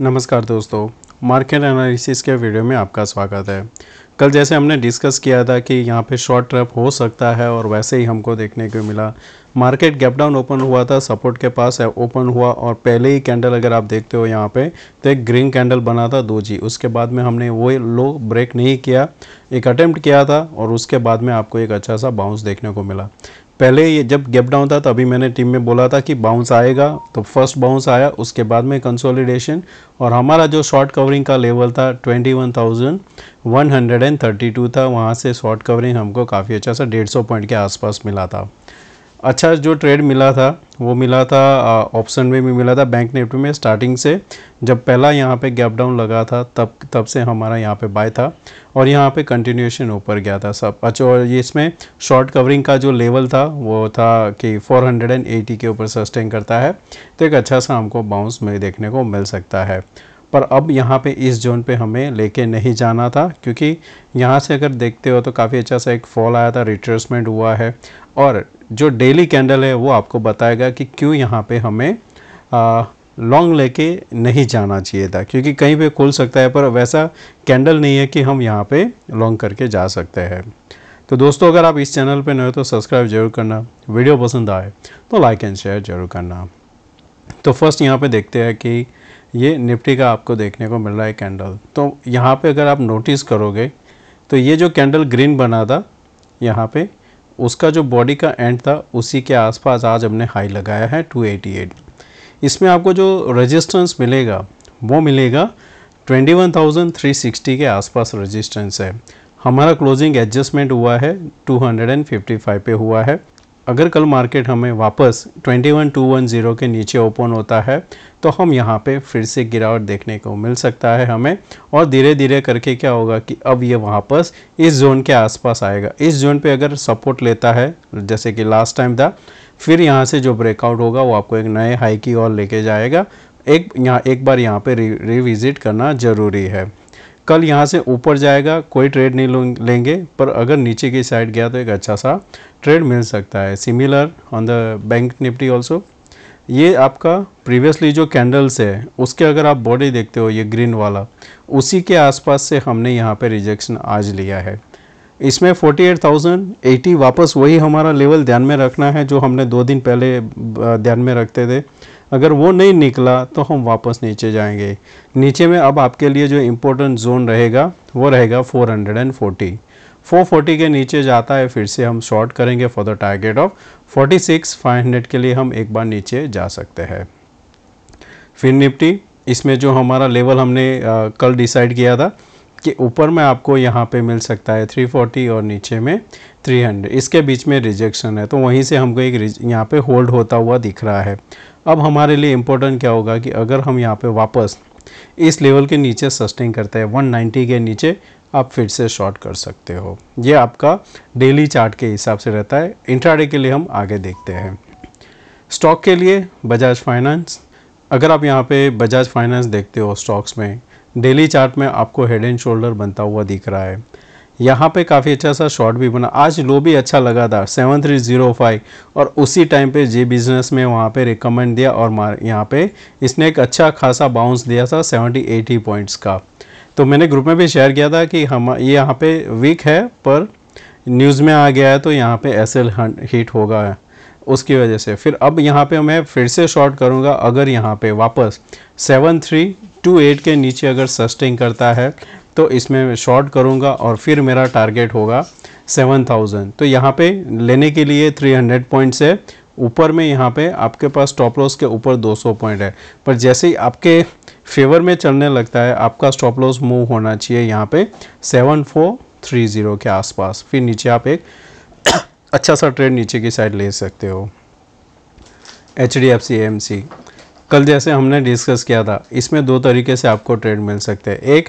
नमस्कार दोस्तों market analysis के वीडियो में आपका स्वागत है कल जैसे हमने डिस्कस किया था कि यहाँ पे शॉर्ट ट्रैप हो सकता है और वैसे ही हमको देखने को मिला मार्केट गैप डाउन ओपन हुआ था सपोर्ट के पास है ओपन हुआ और पहले ही कैंडल अगर आप देखते हो यहाँ पे तो एक ग्रीन कैंडल बना था दो जी उसके बाद में हमने वो लो ब्रेक नहीं किया एक अटैम्प्ट किया था और उसके बाद में आपको एक अच्छा सा बाउंस देखने को मिला पहले ये जब गैप डाउन था तभी मैंने टीम में बोला था कि बाउंस आएगा तो फर्स्ट बाउंस आया उसके बाद में कंसोलिडेशन और हमारा जो शॉर्ट कवरिंग का लेवल था 21,132 था वहाँ से शॉर्ट कवरिंग हमको काफ़ी अच्छा सा 150 पॉइंट के आसपास मिला था अच्छा जो ट्रेड मिला था वो मिला था ऑप्शन में भी मिला था बैंक निफ्टी में स्टार्टिंग से जब पहला यहाँ पे गैप डाउन लगा था तब तब से हमारा यहाँ पे बाय था और यहाँ पे कंटिन्यूएशन ऊपर गया था सब अच्छा और ये इसमें शॉर्ट कवरिंग का जो लेवल था वो था कि 480 के ऊपर सस्टेन करता है तो एक अच्छा सा हमको बाउंस में देखने को मिल सकता है पर अब यहाँ पे इस जोन पे हमें लेके नहीं जाना था क्योंकि यहाँ से अगर देखते हो तो काफ़ी अच्छा सा एक फॉल आया था रिट्रेसमेंट हुआ है और जो डेली कैंडल है वो आपको बताएगा कि क्यों यहाँ पे हमें लॉन्ग लेके नहीं जाना चाहिए था क्योंकि कहीं पे खुल सकता है पर वैसा कैंडल नहीं है कि हम यहाँ पे लॉन्ग करके जा सकते हैं तो दोस्तों अगर आप इस चैनल पे नए हो तो सब्सक्राइब जरूर करना वीडियो पसंद आए तो लाइक एंड शेयर जरूर करना तो फर्स्ट यहाँ पर देखते हैं कि ये निफ्टी का आपको देखने को मिल रहा है कैंडल तो यहाँ पर अगर आप नोटिस करोगे तो ये जो कैंडल ग्रीन बना था यहाँ पर उसका जो बॉडी का एंड था उसी के आसपास आज हमने हाई लगाया है 288 इसमें आपको जो रेजिस्टेंस मिलेगा वो मिलेगा 21,360 के आसपास रेजिस्टेंस है हमारा क्लोजिंग एडजस्टमेंट हुआ है 255 पे हुआ है अगर कल मार्केट हमें वापस 21210 के नीचे ओपन होता है तो हम यहाँ पे फिर से गिरावट देखने को मिल सकता है हमें और धीरे धीरे करके क्या होगा कि अब ये वापस इस जोन के आसपास आएगा इस जोन पे अगर सपोर्ट लेता है जैसे कि लास्ट टाइम था फिर यहाँ से जो ब्रेकआउट होगा वो आपको एक नए हाई की ओर लेके जाएगा एक यहाँ एक बार यहाँ पर रिविजिट करना ज़रूरी है कल यहाँ से ऊपर जाएगा कोई ट्रेड नहीं लेंगे पर अगर नीचे की साइड गया तो एक अच्छा सा ट्रेड मिल सकता है similar on the Bank Nifty also ये आपका प्रीवियसली जो कैंडल्स है उसके अगर आप बॉडी देखते हो ये ग्रीन वाला उसी के आसपास से हमने यहाँ पे रिजेक्शन आज लिया है इसमें 48,080 वापस वही हमारा लेवल ध्यान में रखना है जो हमने दो दिन पहले ध्यान में रखते थे अगर वो नहीं निकला तो हम वापस नीचे जाएंगे नीचे में अब आपके लिए जो इम्पोर्टेंट जोन रहेगा वो रहेगा 440 440 के नीचे जाता है फिर से हम शॉर्ट करेंगे फॉर द टारगेट ऑफ 46 500 के लिए हम एक बार नीचे जा सकते हैं फिर निफ्टी इसमें जो हमारा लेवल हमने आ, कल डिसाइड किया था कि ऊपर में आपको यहाँ पे मिल सकता है 340 और नीचे में 300 इसके बीच में रिजेक्शन है तो वहीं से हमको एक यहाँ पे होल्ड होता हुआ दिख रहा है अब हमारे लिए इम्पोर्टेंट क्या होगा कि अगर हम यहाँ पे वापस इस लेवल के नीचे सस्टेन करते हैं 190 के नीचे आप फिर से शॉर्ट कर सकते हो ये आपका डेली चार्ट के हिसाब से रहता है इंट्राडे के लिए हम आगे देखते हैं स्टॉक के लिए बजाज फाइनेंस अगर आप यहाँ पे बजाज फाइनेंस देखते हो स्टॉक्स में डेली चार्ट में आपको हेड एंड शोल्डर बनता हुआ दिख रहा है यहाँ पे काफ़ी अच्छा सा शॉट भी बना आज लो भी अच्छा लगा था सेवन थ्री ज़ीरो फाइव और उसी टाइम पे जे बिजनेस में वहाँ पे रिकमेंड दिया और मार यहाँ पे इसने एक अच्छा खासा बाउंस दिया था सेवेंटी एटी पॉइंट्स का तो मैंने ग्रुप में भी शेयर किया था कि हम ये यहाँ पे वीक है पर न्यूज़ में आ गया है तो यहाँ पर एस एल हीट होगा उसकी वजह से फिर अब यहाँ पर मैं फिर से शॉर्ट करूँगा अगर यहाँ पे वापस सेवन थ्री टू एट के नीचे अगर सस्टेन करता है तो इसमें मैं शॉर्ट करूँगा और फिर मेरा टारगेट होगा 7000 तो यहाँ पे लेने के लिए 300 पॉइंट्स है ऊपर में यहाँ पे आपके पास स्टॉप लॉस के ऊपर 200 पॉइंट है पर जैसे ही आपके फेवर में चलने लगता है आपका स्टॉप लॉस मूव होना चाहिए यहाँ पे 7430 के आसपास फिर नीचे आप एक अच्छा सा ट्रेड नीचे की साइड ले सकते हो H D F C M C कल जैसे हमने डिस्कस किया था इसमें दो तरीके से आपको ट्रेड मिल सकते हैं एक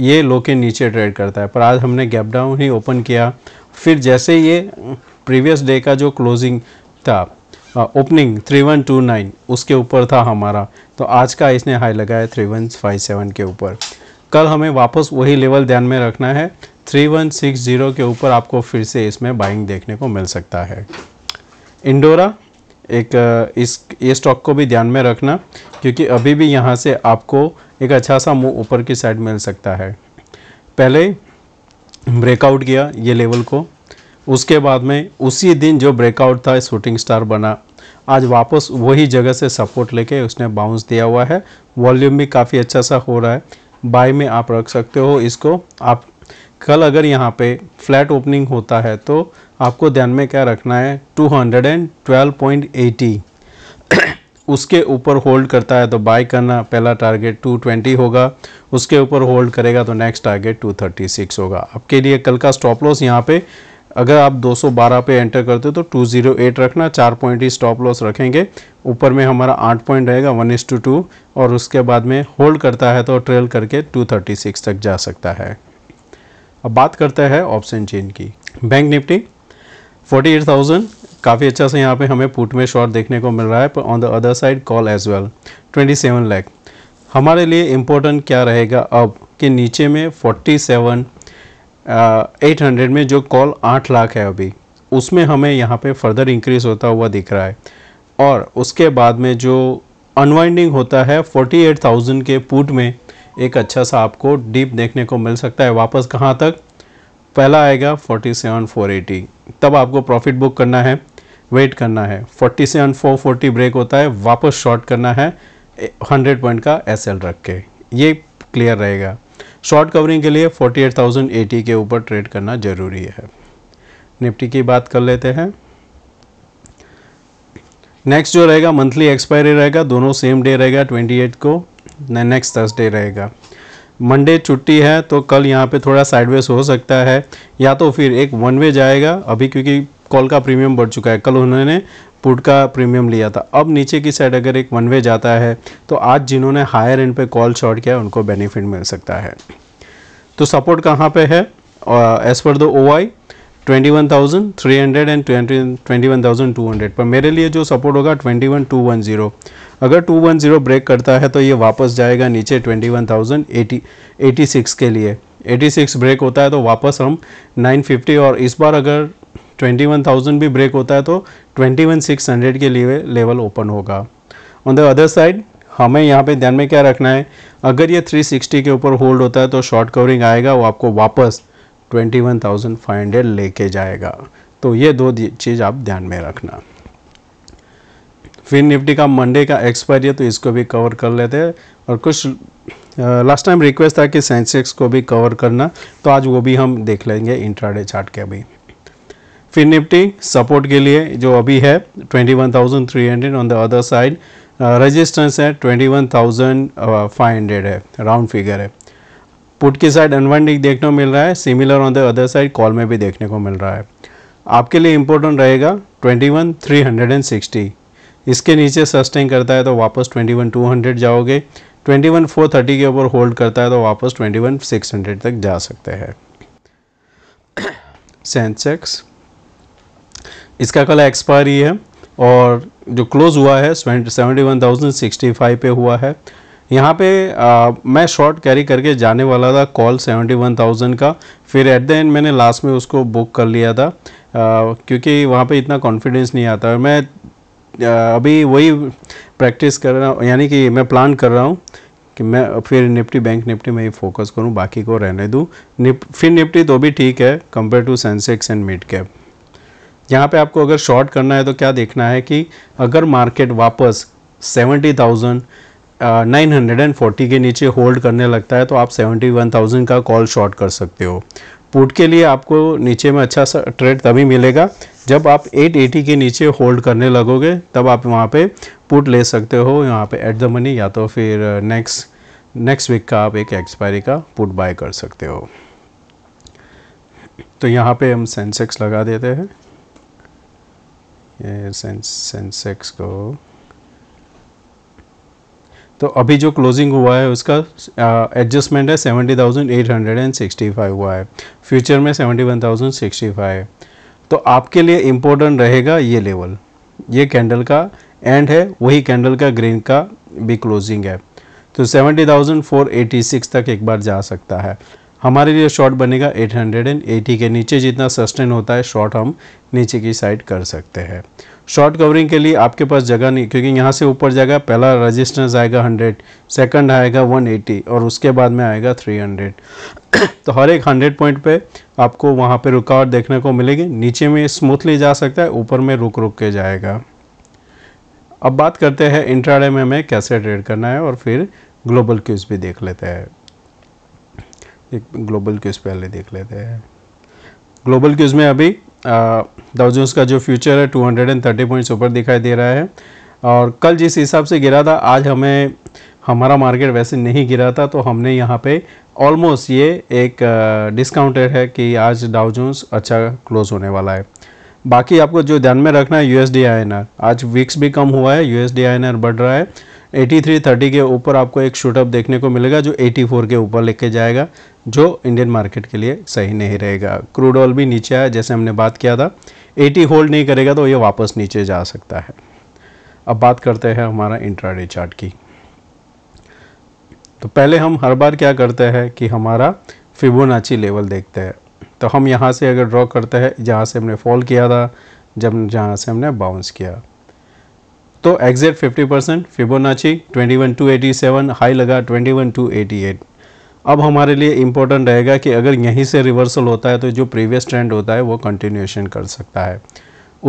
ये लो के नीचे ट्रेड करता है पर आज हमने गैप डाउन ही ओपन किया फिर जैसे ये प्रीवियस डे का जो क्लोजिंग था opening three one two nine उसके ऊपर था हमारा तो आज का इसने हाई लगाया थ्री वन फाइव सेवन के ऊपर कल हमें वापस वही लेवल ध्यान में रखना है थ्री वन सिक्स ज़ीरो के ऊपर आपको फिर से इसमें बाइंग देखने को मिल सकता है इंडोरा एक इस ये स्टॉक को भी ध्यान में रखना क्योंकि अभी भी यहाँ से आपको एक अच्छा सा मूव ऊपर की साइड मिल सकता है पहले ब्रेकआउट किया ये लेवल को उसके बाद में उसी दिन जो ब्रेकआउट था शूटिंग स्टार बना आज वापस वही जगह से सपोर्ट लेके उसने बाउंस दिया हुआ है वॉल्यूम भी काफ़ी अच्छा सा हो रहा है बाय में आप रख सकते हो इसको आप कल अगर यहाँ पे फ्लैट ओपनिंग होता है तो आपको ध्यान में क्या रखना है 212.80 उसके ऊपर होल्ड करता है तो बाय करना पहला टारगेट 220 होगा उसके ऊपर होल्ड करेगा तो नेक्स्ट टारगेट 236 होगा आपके लिए कल का स्टॉप लॉस यहाँ पे अगर आप 212 पे एंटर करते हो तो 208 रखना चार पॉइंट ही स्टॉप लॉस रखेंगे ऊपर में हमारा आठ पॉइंट रहेगा वन इस टू टू और उसके बाद में होल्ड करता है तो ट्रेल करके 236 तक जा सकता है अब बात करते हैं ऑप्शन चेन की बैंक निफ्टी 48,000 काफ़ी अच्छा से यहाँ पे हमें पुट में शॉर्ट देखने को मिल रहा है पर on the other side call as well 27 lakh हमारे लिए इम्पोर्टेंट क्या रहेगा अब कि नीचे में 47 हंड्रेड में जो कॉल 8 लाख है अभी उसमें हमें यहाँ पे फर्दर इंक्रीज़ होता हुआ दिख रहा है और उसके बाद में जो अनवाइंडिंग होता है 48,000 के पुट में एक अच्छा सा आपको डीप देखने को मिल सकता है वापस कहाँ तक पहला आएगा फोर्टी सेवन फोर एटी तब आपको प्रॉफिट बुक करना है वेट करना है forty seven four forty break होता है वापस शॉर्ट करना है हंड्रेड पॉइंट का एस एल रख के ये क्लियर रहेगा शॉर्ट कवरिंग के लिए फोर्टी एट थाउजेंड एटी के ऊपर ट्रेड करना ज़रूरी है निफ्टी की बात कर लेते हैं नेक्स्ट जो रहेगा मंथली एक्सपायरी रहेगा दोनों सेम डे रहेगा ट्वेंटी एट को नेक्स्ट थर्सडे रहेगा मंडे छुट्टी है तो कल यहाँ पे थोड़ा साइडवेज हो सकता है या तो फिर एक वन वे जाएगा अभी क्योंकि कॉल का प्रीमियम बढ़ चुका है कल उन्होंने पुट का प्रीमियम लिया था अब नीचे की साइड अगर एक वन वे जाता है तो आज जिन्होंने हायर एंड पे कॉल शॉर्ट किया उनको बेनिफिट मिल सकता है तो सपोर्ट कहाँ पे है as per the O I 21,300 and 21,200 पर मेरे लिए जो सपोर्ट होगा 21,210 अगर 210 ब्रेक करता है तो ये वापस जाएगा नीचे 21,086 के लिए 86 ब्रेक होता है तो वापस हम 950 और इस बार अगर 21,000 भी ब्रेक होता है तो 21,600 के लिए लेवल ओपन होगा ऑन द अदर साइड हमें यहाँ पे ध्यान में क्या रखना है अगर ये 360 के ऊपर होल्ड होता है तो शॉर्ट कवरिंग आएगा वो आपको वापस 21,500 लेके जाएगा तो ये दो चीज़ आप ध्यान में रखना फिर निफ्टी का मंडे का एक्सपायरी है तो इसको भी कवर कर लेते हैं और कुछ लास्ट टाइम रिक्वेस्ट था कि सेंसेक्स को भी कवर करना तो आज वो भी हम देख लेंगे इंट्राडे चार्ट के अभी फिर निफ्टी सपोर्ट के लिए जो अभी है 21,300 on the other side resistance है 21,500 है राउंड फिगर है पुट की साइड अनवाइंडिंग देखने को मिल रहा है similar on the other side call में भी देखने को मिल रहा है आपके लिए इम्पोर्टेंट रहेगा twenty one three hundred and sixty इसके नीचे सस्टेन करता है तो वापस ट्वेंटी वन टू हंड्रेड जाओगे ट्वेंटी वन फोर थर्टी के ऊपर होल्ड करता है तो वापस ट्वेंटी वन सिक्स हंड्रेड तक जा सकते हैं सेंसेक्स इसका कल एक्सपायरी है और जो क्लोज़ हुआ है seventy one thousand sixty five पे हुआ है यहाँ पे आ, मैं शॉर्ट कैरी करके जाने वाला था कॉल सेवेंटी वन थाउजेंड का फिर एट द एंड मैंने लास्ट में उसको बुक कर लिया था आ, क्योंकि वहाँ पे इतना कॉन्फिडेंस नहीं आता मैं आ, अभी वही प्रैक्टिस कर रहा हूँ यानी कि मैं प्लान कर रहा हूँ कि मैं फिर निफ्टी बैंक निफ्टी में ही फोकस करूँ बाकी को रहने दूँ निप, फिर निफ्टी तो भी ठीक है compare to Sensex and mid cap यहाँ पे आपको अगर शॉर्ट करना है तो क्या देखना है कि अगर मार्केट वापस सेवेंटी थाउजेंड 940 के नीचे होल्ड करने लगता है तो आप 71,000 का कॉल शॉर्ट कर सकते हो पुट के लिए आपको नीचे में अच्छा सा ट्रेड तभी मिलेगा जब आप 880 के नीचे होल्ड करने लगोगे तब आप वहाँ पे पुट ले सकते हो यहाँ पे एट द मनी या तो फिर नेक्स्ट नेक्स्ट वीक का आप एक एक्सपायरी का पुट बाय कर सकते हो तो यहाँ पे हम सेंसेक्स लगा देते हैं ये सेंसेक्स को तो अभी जो क्लोजिंग हुआ है उसका एडजस्टमेंट है seventy thousand eight hundred and sixty five हुआ है फ्यूचर में seventy one thousand sixty five तो आपके लिए इम्पोर्टेंट रहेगा ये लेवल ये कैंडल का एंड है वही कैंडल का ग्रीन का भी क्लोजिंग है तो seventy thousand four eighty six तक एक बार जा सकता है हमारे लिए शॉर्ट बनेगा 880 के नीचे जितना सस्टेन होता है शॉर्ट हम नीचे की साइड कर सकते हैं शॉर्ट कवरिंग के लिए आपके पास जगह नहीं क्योंकि यहाँ से ऊपर जाएगा पहला रजिस्टेंस आएगा 100 सेकंड आएगा 180 और उसके बाद में आएगा 300 तो हर एक 100 पॉइंट पे आपको वहाँ पे रुकावट देखने को मिलेगी नीचे में स्मूथली जा सकता है ऊपर में रुक रुक के जाएगा अब बात करते हैं इंट्राडे में हमें कैसे ट्रेड करना है और फिर ग्लोबल क्यूज़ भी देख लेते हैं एक ग्लोबल क्यूज़ पहले देख लेते हैं ग्लोबल क्यूज़ में अभी दाउजोस का जो फ्यूचर है 230 पॉइंट्स ऊपर दिखाई दे रहा है और कल जिस हिसाब से गिरा था आज हमें हमारा मार्केट वैसे नहीं गिरा था तो हमने यहाँ पे ऑलमोस्ट ये एक डिस्काउंटेड है कि आज डाउजोन्स अच्छा क्लोज होने वाला है बाकी आपको जो ध्यान में रखना है यू एस आज विक्स भी कम हुआ है यू एस बढ़ रहा है 8330 के ऊपर आपको एक शूटअप देखने को मिलेगा जो 84 के ऊपर लेके जाएगा जो इंडियन मार्केट के लिए सही नहीं रहेगा क्रूड ऑयल भी नीचे आया जैसे हमने बात किया था 80 होल्ड नहीं करेगा तो ये वापस नीचे जा सकता है अब बात करते हैं हमारा इंट्राडे चार्ट की तो पहले हम हर बार क्या करते हैं कि हमारा फिबोनाची लेवल देखते हैं तो हम यहाँ से अगर ड्रॉ करते हैं जहाँ से हमने फॉल किया था जब जहाँ से हमने बाउंस किया तो exact 50 percent Fibonacci twenty one two eighty seven high लगा twenty one two eighty eight अब हमारे लिए इम्पोर्टेंट रहेगा कि अगर यहीं से रिवर्सल होता है तो जो प्रीवियस ट्रेंड होता है वो कंटिन्यूएशन कर सकता है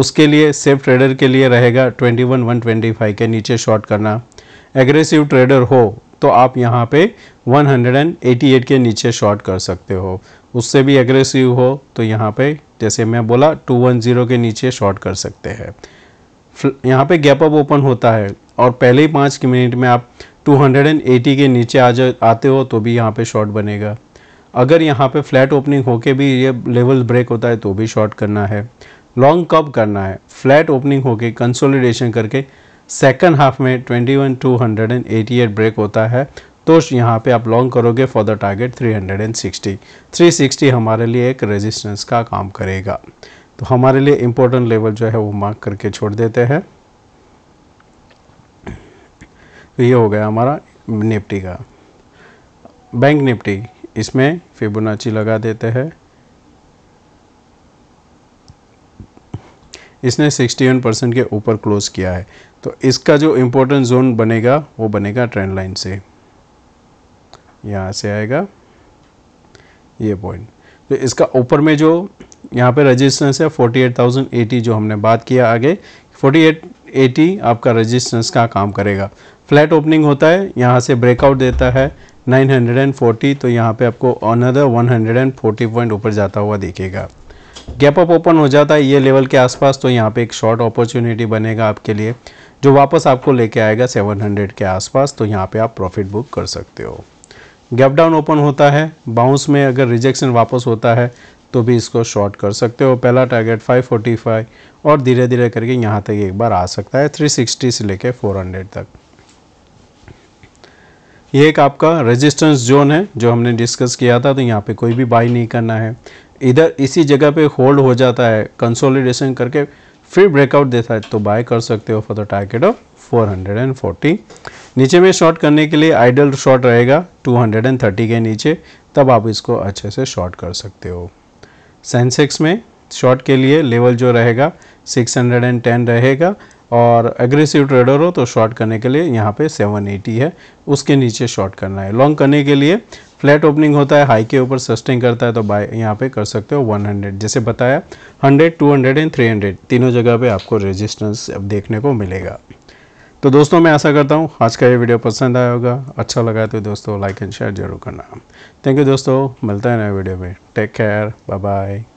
उसके लिए सेफ ट्रेडर के लिए रहेगा twenty one one twenty five के नीचे शॉर्ट करना एग्रेसिव ट्रेडर हो तो आप यहाँ पे 188 के नीचे शॉर्ट कर सकते हो उससे भी एग्रेसिव हो तो यहाँ पे जैसे मैं बोला 210 के नीचे शॉर्ट कर सकते हैं यहाँ पे गैप अप ओपन होता है और पहले ही पाँच मिनट में आप 280 के नीचे आ जा आते हो तो भी यहाँ पे शॉर्ट बनेगा अगर यहाँ पे फ्लैट ओपनिंग होके भी ये लेवल ब्रेक होता है तो भी शॉर्ट करना है लॉन्ग कब करना है फ्लैट ओपनिंग होके कंसोलिडेशन करके सेकंड हाफ में वन ब्रेक होता है तो यहाँ पे आप लॉन्ग करोगे फॉर द टारगेट 360 360 हमारे लिए एक रेजिस्टेंस का काम करेगा तो हमारे लिए इम्पोर्टेंट लेवल जो है वो मार्क करके छोड़ देते हैं तो ये हो गया हमारा निफ्टी का बैंक निफ्टी इसमें फिबोनाची लगा देते हैं इसने 61 परसेंट के ऊपर क्लोज किया है तो इसका जो इम्पोर्टेंट जोन बनेगा वो बनेगा ट्रेंड लाइन से यहाँ से आएगा ये पॉइंट तो इसका ऊपर में जो यहाँ पे रजिस्टेंस है 48,080 जो हमने बात किया आगे 4880 आपका रजिस्टेंस का काम करेगा फ्लैट ओपनिंग होता है यहाँ से ब्रेकआउट देता है 940 तो यहाँ पे आपको अनदर 140 पॉइंट ऊपर जाता हुआ दिखेगा गैप अप ओपन हो जाता है ये लेवल के आसपास तो यहाँ पे एक शॉर्ट अपॉर्चुनिटी बनेगा आपके लिए जो वापस आपको लेके आएगा 700 के आसपास तो यहाँ पे आप प्रॉफिट बुक कर सकते हो गैप डाउन ओपन होता है बाउंस में अगर रिजेक्शन वापस होता है तो भी इसको शॉर्ट कर सकते हो पहला टारगेट 545 और धीरे धीरे करके यहाँ तक एक बार आ सकता है 360 से लेके 400 तक ये एक आपका रेजिस्टेंस जोन है जो हमने डिस्कस किया था तो यहाँ पे कोई भी बाई नहीं करना है इधर इसी जगह पे होल्ड हो जाता है कंसोलिडेशन करके फिर ब्रेकआउट देता है तो बाय कर सकते हो फॉर द टारगेट ऑफ 440 नीचे में शॉर्ट करने के लिए आइडल शॉर्ट रहेगा 230 के नीचे तब आप इसको अच्छे से शॉर्ट कर सकते हो सेंसेक्स में शॉर्ट के लिए लेवल जो रहेगा 610 रहेगा और एग्रेसिव ट्रेडर हो तो शॉर्ट करने के लिए यहाँ पे 780 है उसके नीचे शॉर्ट करना है लॉन्ग करने के लिए फ्लैट ओपनिंग होता है हाई के ऊपर सस्टेन करता है तो बाय यहाँ पे कर सकते हो 100 जैसे बताया 100, 200 एंड 300 तीनों जगह पे आपको रेजिस्टेंस अब देखने को मिलेगा तो दोस्तों मैं ऐसा करता हूँ आज का ये वीडियो पसंद आया होगा अच्छा लगा तो दोस्तों लाइक एंड शेयर जरूर करना थैंक यू दोस्तों मिलता है नए वीडियो में टेक केयर बाय बाय